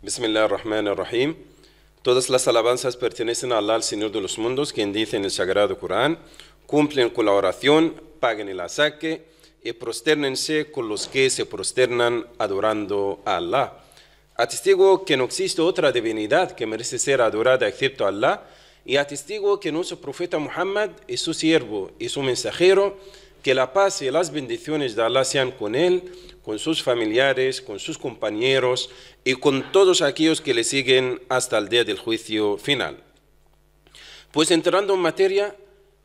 Bismillah ar-Rahman ar-Rahim. Todas las alabanzas pertenecen a Allah, el Señor de los mundos, quien dice en el Sagrado Corán, cumplen con la oración, paguen el asaque y prosternense con los que se prosternan adorando a Allah. Atestigo que no existe otra divinidad que merece ser adorada excepto Allah y atestigo que nuestro profeta Muhammad es su siervo y su mensajero, que la paz y las bendiciones de Allah sean con él, con sus familiares, con sus compañeros y con todos aquellos que le siguen hasta el día del juicio final. Pues entrando en materia,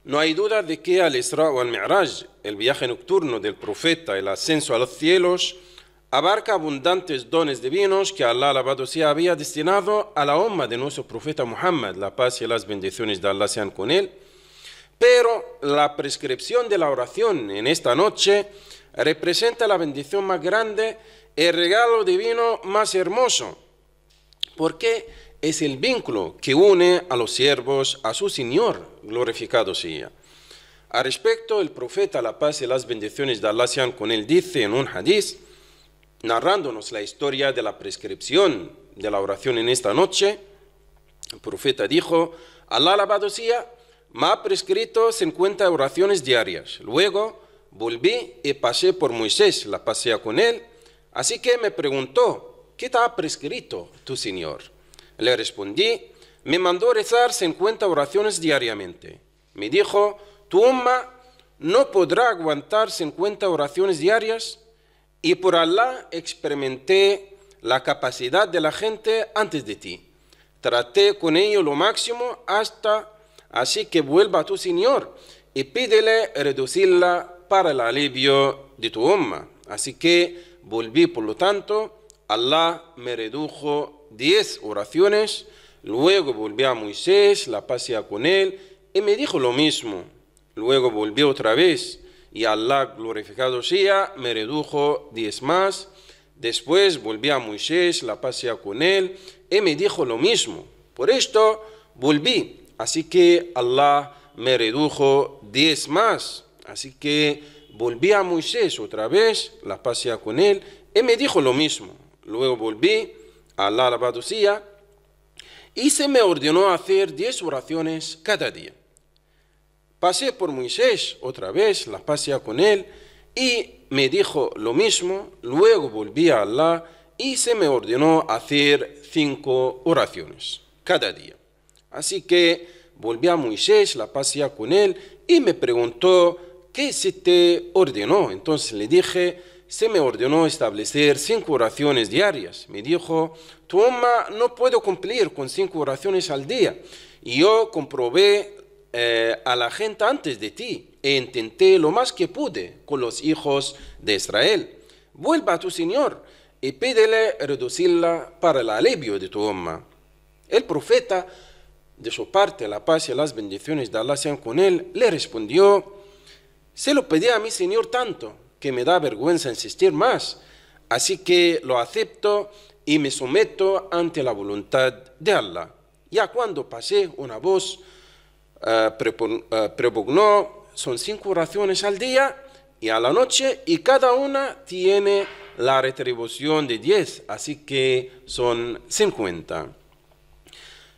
no hay duda de que al Isra o al Mi'raj, el viaje nocturno del profeta, el ascenso a los cielos, abarca abundantes dones divinos que Allah alabado sea había destinado a la umma de nuestro profeta Muhammad, la paz y las bendiciones de Allah sean con él. Pero la prescripción de la oración en esta noche representa la bendición más grande, el regalo divino más hermoso, porque es el vínculo que une a los siervos a su Señor, glorificado sea. A respecto, el profeta, la paz y las bendiciones de Allah con él, dice en un hadiz, narrándonos la historia de la prescripción de la oración en esta noche, el profeta dijo, Allah alabado sea, me ha prescrito 50 oraciones diarias. Luego, Volví y pasé por Moisés, la pasé con él. Así que me preguntó, ¿qué te ha prescrito tu Señor? Le respondí, me mandó rezar 50 oraciones diariamente. Me dijo, tu alma no podrá aguantar 50 oraciones diarias. Y por Allah experimenté la capacidad de la gente antes de ti. Traté con ello lo máximo hasta así que vuelva a tu Señor y pídele reducirla para el alivio de tu umma. Así que volví, por lo tanto, Allah me redujo 10 oraciones, luego volví a Moisés, la pasé con él, y me dijo lo mismo. Luego volví otra vez, y Allah, glorificado sea, me redujo 10 más. Después volví a Moisés, la pasé con él, y me dijo lo mismo. Por esto volví. Así que Allah me redujo 10 más. Así que volví a Moisés otra vez, la pasé con él, y me dijo lo mismo. Luego volví a la alabaducía y se me ordenó hacer diez oraciones cada día. Pasé por Moisés otra vez, la pasé con él, y me dijo lo mismo, luego volví a Alá y se me ordenó hacer cinco oraciones cada día. Así que volví a Moisés, la pasé con él, y me preguntó ¿qué se te ordenó? Entonces le dije, se me ordenó establecer cinco oraciones diarias. Me dijo, tu toma, no puedo cumplir con cinco oraciones al día. Y yo comprobé eh, a la gente antes de ti e intenté lo más que pude con los hijos de Israel. Vuelva a tu Señor y pídele reducirla para el alivio de tu alma. El profeta, de su parte, la paz y las bendiciones de Allah sean con él, le respondió, se lo pedí a mi Señor tanto que me da vergüenza insistir más, así que lo acepto y me someto ante la voluntad de Allah. Ya cuando pasé una voz, uh, son cinco oraciones al día y a la noche, y cada una tiene la retribución de diez, así que son cincuenta.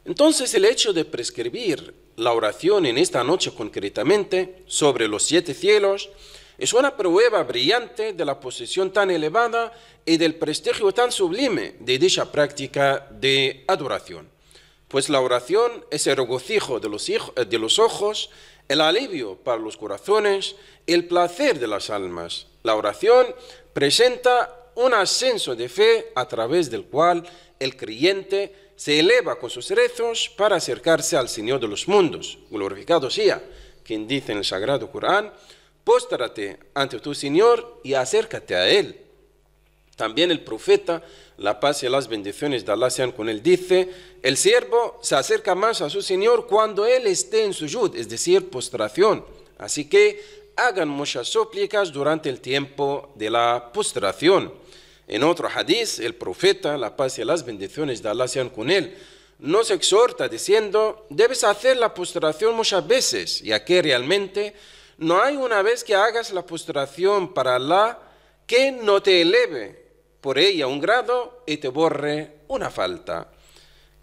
Entonces el hecho de prescribir la oración en esta noche concretamente sobre los siete cielos es una prueba brillante de la posición tan elevada y del prestigio tan sublime de dicha práctica de adoración. Pues la oración es el regocijo de los, eh, de los ojos, el alivio para los corazones, el placer de las almas. La oración presenta un ascenso de fe a través del cual el creyente se eleva con sus rezos para acercarse al Señor de los mundos, glorificado sea, quien dice en el Sagrado Corán, póstrate ante tu Señor y acércate a Él. También el profeta, la paz y las bendiciones de Allah sean con él, dice, el siervo se acerca más a su Señor cuando Él esté en su yud, es decir, postración. Así que hagan muchas súplicas durante el tiempo de la postración. En otro hadiz, el profeta, la paz y las bendiciones de Allah sean con él, nos exhorta diciendo, debes hacer la postración muchas veces, ya que realmente no hay una vez que hagas la postración para Allah que no te eleve por ella un grado y te borre una falta.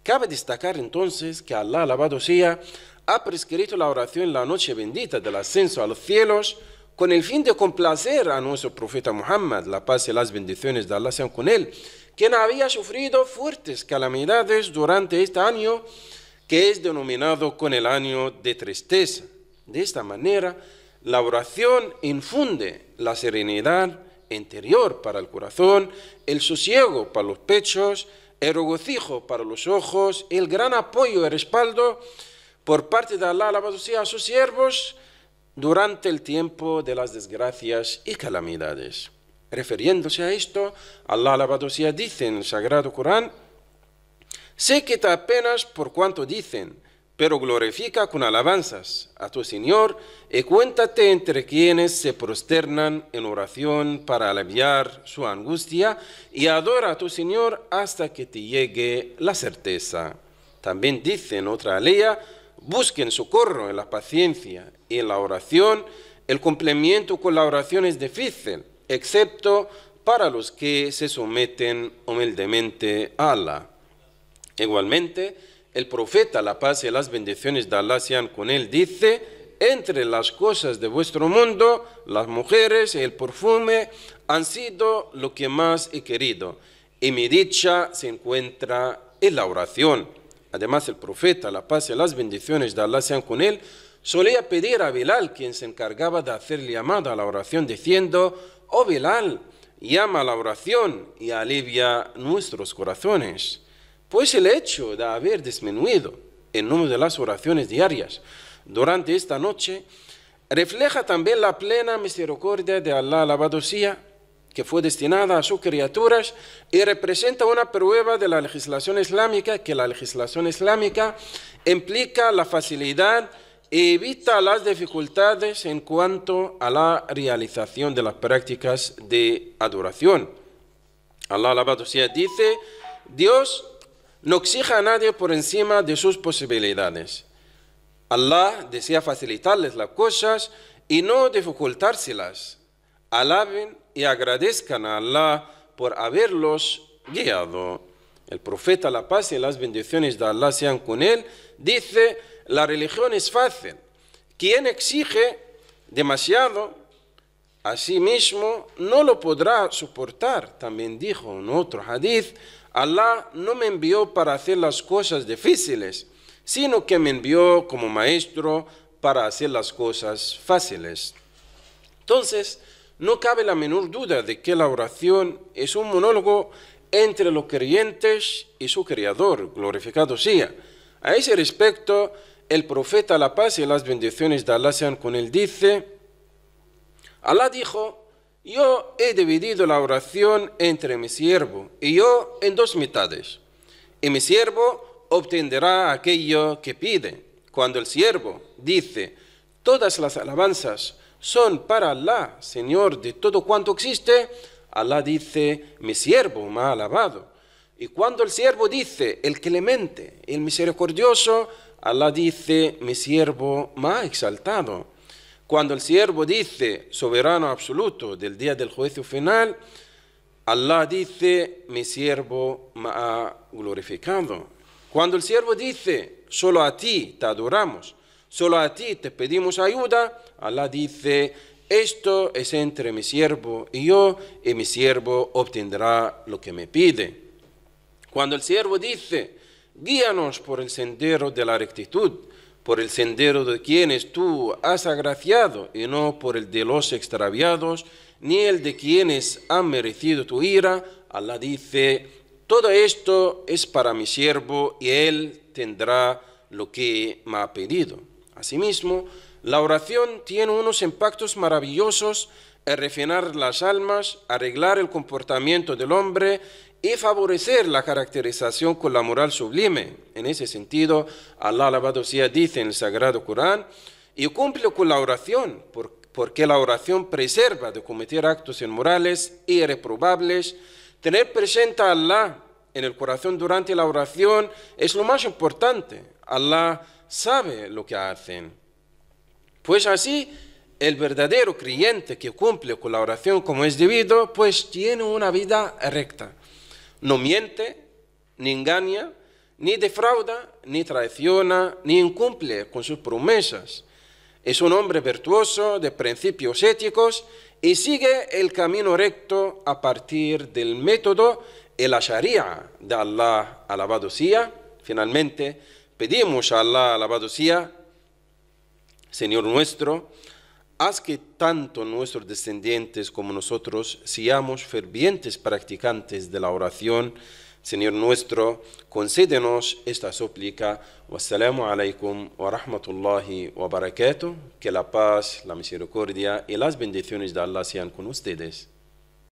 Cabe destacar entonces que Allah, alabado sea, ha prescrito la oración en la noche bendita del ascenso a los cielos, con el fin de complacer a nuestro profeta Muhammad, la paz y las bendiciones de Allah sean con él, quien había sufrido fuertes calamidades durante este año, que es denominado con el año de tristeza. De esta manera, la oración infunde la serenidad interior para el corazón, el sosiego para los pechos, el regocijo para los ojos, el gran apoyo y respaldo por parte de Allah, a sus siervos, durante el tiempo de las desgracias y calamidades. Refiriéndose a esto, Allah alabado sea dice en el Sagrado Corán, sé que te apenas por cuanto dicen, pero glorifica con alabanzas a tu Señor y cuéntate entre quienes se prosternan en oración para aliviar su angustia y adora a tu Señor hasta que te llegue la certeza. También dicen otra alea busquen socorro en la paciencia y en la oración, el complemento con la oración es difícil, excepto para los que se someten humildemente a la. Igualmente, el profeta, la paz y las bendiciones de Allah sean con él, dice, entre las cosas de vuestro mundo, las mujeres y el perfume han sido lo que más he querido, y mi dicha se encuentra en la oración. Además, el profeta, la paz y las bendiciones de Allah sean con él, solía pedir a Bilal, quien se encargaba de hacerle llamada a la oración, diciendo, oh Bilal, llama a la oración y alivia nuestros corazones. Pues el hecho de haber disminuido el número de las oraciones diarias durante esta noche refleja también la plena misericordia de Allah, alabadosía, que fue destinada a sus criaturas y representa una prueba de la legislación islámica, que la legislación islámica implica la facilidad y evita las dificultades en cuanto a la realización de las prácticas de adoración. Allah alabado sea, dice, Dios no exija a nadie por encima de sus posibilidades. Allah desea facilitarles las cosas y no dificultárselas alaben y agradezcan a Allah por haberlos guiado. El profeta La Paz y las bendiciones de Allah sean con él, dice, la religión es fácil. Quien exige demasiado a sí mismo no lo podrá soportar. También dijo en otro hadith, Allah no me envió para hacer las cosas difíciles, sino que me envió como maestro para hacer las cosas fáciles. Entonces, no cabe la menor duda de que la oración es un monólogo entre los creyentes y su Creador, glorificado sea. A ese respecto, el profeta la paz y las bendiciones de Alá sean con él dice, Alá dijo, yo he dividido la oración entre mi siervo y yo en dos mitades, y mi siervo obtendrá aquello que pide. Cuando el siervo dice, todas las alabanzas, son para Alá, Señor de todo cuanto existe, Alá dice, mi siervo me ha alabado. Y cuando el siervo dice, el clemente, el misericordioso, Alá dice, mi siervo me ha exaltado. Cuando el siervo dice, soberano absoluto del día del juicio final, Alá dice, mi siervo me ha glorificado. Cuando el siervo dice, solo a ti te adoramos, solo a ti te pedimos ayuda. Alá dice, esto es entre mi siervo y yo, y mi siervo obtendrá lo que me pide. Cuando el siervo dice, guíanos por el sendero de la rectitud, por el sendero de quienes tú has agraciado, y no por el de los extraviados, ni el de quienes han merecido tu ira, Alá dice, todo esto es para mi siervo y él tendrá lo que me ha pedido. Asimismo, la oración tiene unos impactos maravillosos en refinar las almas, arreglar el comportamiento del hombre y favorecer la caracterización con la moral sublime. En ese sentido, Allah alabado sea dice en el Sagrado Corán, y cumple con la oración, porque la oración preserva de cometer actos inmorales y irreprobables. Tener presente a Allah en el corazón durante la oración es lo más importante. Allah sabe lo que hacen. Pues así, el verdadero creyente que cumple con la oración como es debido, pues tiene una vida recta. No miente, ni engaña, ni defrauda, ni traiciona, ni incumple con sus promesas. Es un hombre virtuoso de principios éticos y sigue el camino recto a partir del método el la Sharia de Allah, alabado sea. Finalmente, pedimos a Allah, alabado sea, Señor nuestro, haz que tanto nuestros descendientes como nosotros seamos fervientes practicantes de la oración. Señor nuestro, concédenos esta súplica. alaikum wa rahmatullahi wa barakatuh. Que la paz, la misericordia y las bendiciones de Allah sean con ustedes.